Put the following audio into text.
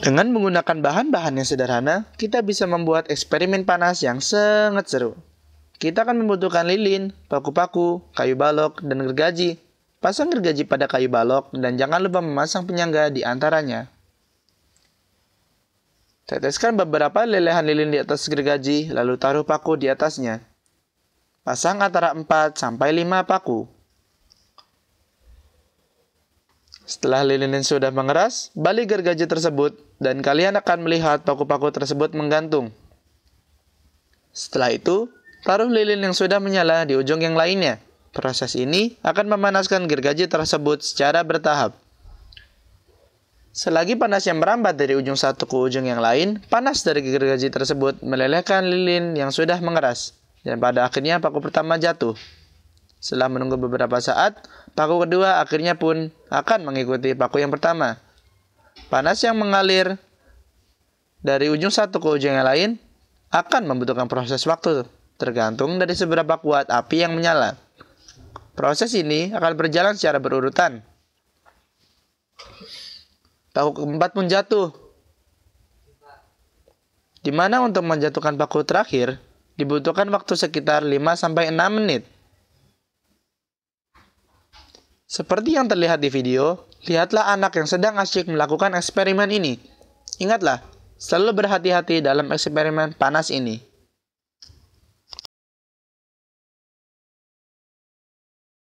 Dengan menggunakan bahan-bahan yang sederhana, kita bisa membuat eksperimen panas yang sangat seru. Kita akan membutuhkan lilin, paku-paku, kayu balok, dan gergaji. Pasang gergaji pada kayu balok dan jangan lupa memasang penyangga di antaranya. Teteskan beberapa lelehan lilin di atas gergaji, lalu taruh paku di atasnya. Pasang antara 4 sampai 5 paku. Setelah lilin yang sudah mengeras, balik gergaji tersebut dan kalian akan melihat paku-paku tersebut menggantung. Setelah itu, taruh lilin yang sudah menyala di ujung yang lainnya. Proses ini akan memanaskan gergaji tersebut secara bertahap. Selagi panas yang merambat dari ujung satu ke ujung yang lain, panas dari gergaji tersebut melelehkan lilin yang sudah mengeras, dan pada akhirnya paku pertama jatuh. Setelah menunggu beberapa saat, paku kedua akhirnya pun akan mengikuti paku yang pertama. Panas yang mengalir dari ujung satu ke ujung yang lain akan membutuhkan proses waktu tergantung dari seberapa kuat api yang menyala. Proses ini akan berjalan secara berurutan. Paku keempat pun jatuh. Di mana untuk menjatuhkan paku terakhir dibutuhkan waktu sekitar 5 sampai 6 menit. Seperti yang terlihat di video, lihatlah anak yang sedang asyik melakukan eksperimen ini. Ingatlah, selalu berhati-hati dalam eksperimen panas ini.